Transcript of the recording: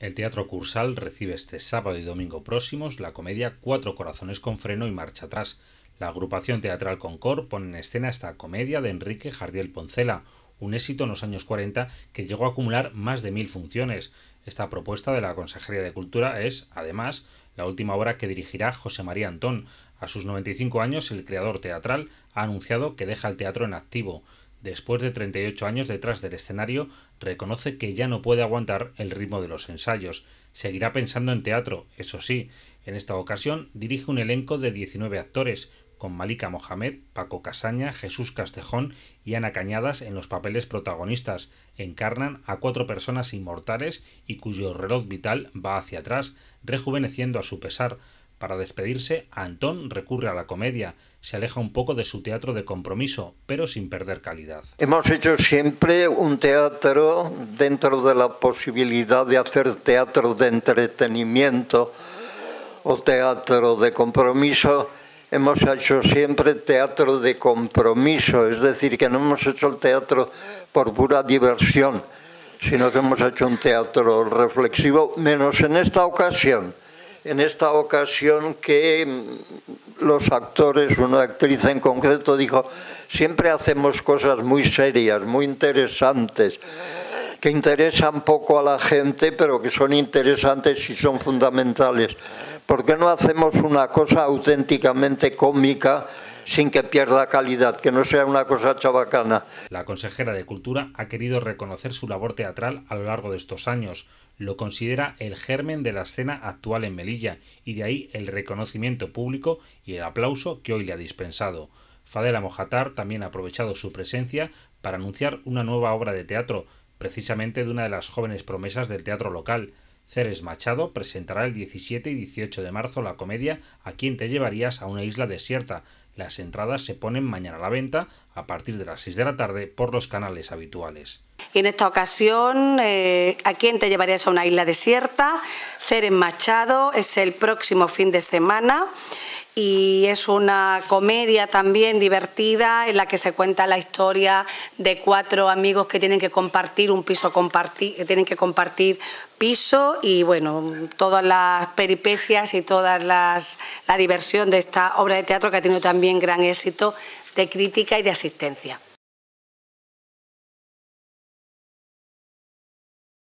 El Teatro Cursal recibe este sábado y domingo próximos la comedia Cuatro Corazones con Freno y Marcha Atrás. La agrupación teatral Concord pone en escena esta comedia de Enrique Jardiel Poncela, un éxito en los años 40 que llegó a acumular más de mil funciones. Esta propuesta de la Consejería de Cultura es, además, la última obra que dirigirá José María Antón. A sus 95 años, el creador teatral ha anunciado que deja el teatro en activo después de 38 años detrás del escenario, reconoce que ya no puede aguantar el ritmo de los ensayos. Seguirá pensando en teatro, eso sí. En esta ocasión dirige un elenco de 19 actores, con Malika Mohamed, Paco Casaña, Jesús Castejón y Ana Cañadas en los papeles protagonistas. Encarnan a cuatro personas inmortales y cuyo reloj vital va hacia atrás, rejuveneciendo a su pesar. Para despedirse, Antón recurre a la comedia, se aleja un poco de su teatro de compromiso, pero sin perder calidad. Hemos hecho siempre un teatro dentro de la posibilidad de hacer teatro de entretenimiento o teatro de compromiso. Hemos hecho siempre teatro de compromiso, es decir, que no hemos hecho el teatro por pura diversión, sino que hemos hecho un teatro reflexivo, menos en esta ocasión en esta ocasión que mm, los actores, una actriz en concreto, dijo, siempre hacemos cosas muy serias, muy interesantes, que interesan poco a la gente, pero que son interesantes y son fundamentales. ¿Por qué no hacemos una cosa auténticamente cómica? sin que pierda calidad, que no sea una cosa chavacana. La consejera de Cultura ha querido reconocer su labor teatral a lo largo de estos años. Lo considera el germen de la escena actual en Melilla y de ahí el reconocimiento público y el aplauso que hoy le ha dispensado. Fadela Mojatar también ha aprovechado su presencia para anunciar una nueva obra de teatro, precisamente de una de las jóvenes promesas del teatro local. Ceres Machado presentará el 17 y 18 de marzo la comedia A quién te llevarías a una isla desierta, las entradas se ponen mañana a la venta a partir de las 6 de la tarde por los canales habituales. Y En esta ocasión, eh, ¿a quién te llevarías a una isla desierta? Ceres Machado es el próximo fin de semana y es una comedia también divertida en la que se cuenta la historia de cuatro amigos que tienen que compartir un piso que tienen que compartir piso y bueno todas las peripecias y todas las la diversión de esta obra de teatro que ha tenido también gran éxito de crítica y de asistencia.